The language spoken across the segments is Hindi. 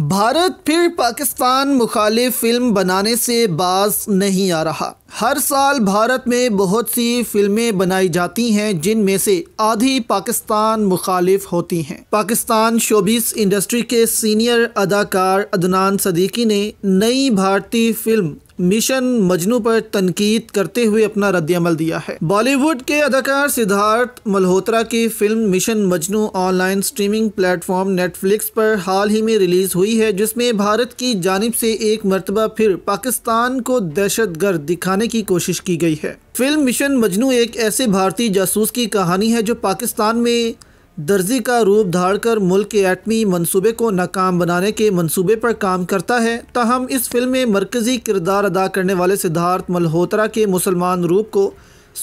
भारत फिर पाकिस्तान मुखालिफ फिल्म बनाने से बाज नहीं आ रहा हर साल भारत में बहुत सी फिल्में बनाई जाती हैं जिनमें से आधी पाकिस्तान मुखालिफ होती हैं पाकिस्तान शोबिस इंडस्ट्री के सीनियर अदाकार अदनान सदीकी ने नई भारतीय फिल्म मिशन मजनू पर तनकीद करते हुए अपना रद्दमल दिया है बॉलीवुड के अदाकार सिद्धार्थ मल्होत्रा की film mission Majnu online streaming platform Netflix पर हाल ही में रिलीज हुई है जिसमें भारत की जानब से एक मरतबा फिर पाकिस्तान को दहशत गर्द दिखाने की कोशिश की गई है फिल्म मिशन मजनू एक ऐसे भारतीय जासूस की कहानी है जो पाकिस्तान में दर्जी का रूप धार कर मुल्क के एटमी मनसूबे को नाकाम बनाने के मनसूबे पर काम करता है ताहम इस फिल्म में मरकज़ी किरदार अदा करने वाले सिद्धार्थ मल्होत्रा के मुसलमान रूप को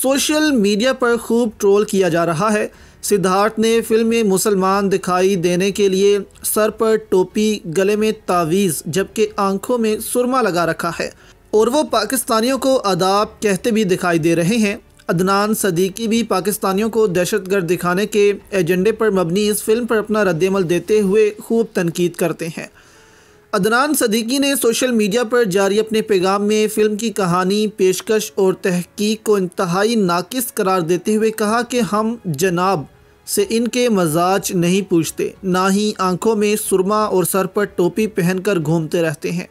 सोशल मीडिया पर खूब ट्रोल किया जा रहा है सिद्धार्थ ने फिल्म में मुसलमान दिखाई देने के लिए सर पर टोपी गले में तावीज़ जबकि आंखों में सुरमा लगा रखा है और वो पाकिस्तानियों को आदाब कहते भी दिखाई दे रहे हैं अदनान सदीकी भी पाकिस्तानियों को दहशत गर्द दिखाने के एजेंडे पर मबनी इस फिल्म पर अपना रद्दमल देते हुए खूब तनकीद करते हैं अदनान सदीकी ने सोशल मीडिया पर जारी अपने पैगाम में फ़िल्म की कहानी पेशकश और तहकीक को इंतहाई नाकिस करार देते हुए कहा कि हम जनाब से इनके मजाज नहीं पूछते ना ही आंखों में सुरमा और सर पर टोपी पहनकर घूमते रहते हैं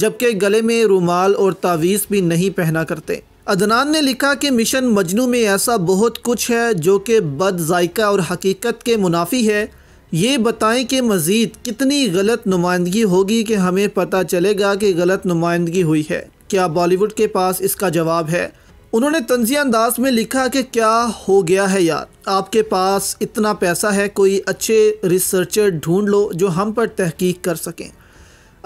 जबकि गले में रुमाल और तावीज़ भी नहीं पहना करते अदनान ने लिखा कि मिशन मजनू में ऐसा बहुत कुछ है जो कि बद जायका और हकीकत के मुनाफी है ये बताएं कि मज़ीद कितनी गलत नुमाइंदगी होगी कि हमें पता चलेगा कि गलत नुमाइंदगी हुई है क्या बॉलीवुड के पास इसका जवाब है उन्होंने तंजिया अंदाज में लिखा कि क्या हो गया है यार आपके पास इतना पैसा है कोई अच्छे रिसर्चर ढूंढ लो जो हम पर तहकीक कर सकें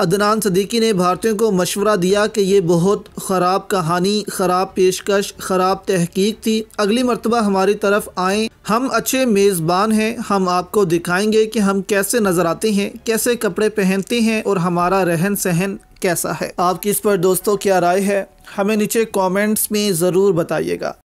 अदनान सदीकी ने भारतीयों को मशवरा दिया कि ये बहुत ख़राब कहानी ख़राब पेशकश ख़राब तहकीक थी अगली मरतबा हमारी तरफ आएँ हम अच्छे मेज़बान हैं हम आपको दिखाएंगे कि हम कैसे नज़र आते हैं कैसे कपड़े पहनते हैं और हमारा रहन सहन कैसा है आपकी इस पर दोस्तों क्या राय है हमें नीचे कमेंट्स में ज़रूर बताइएगा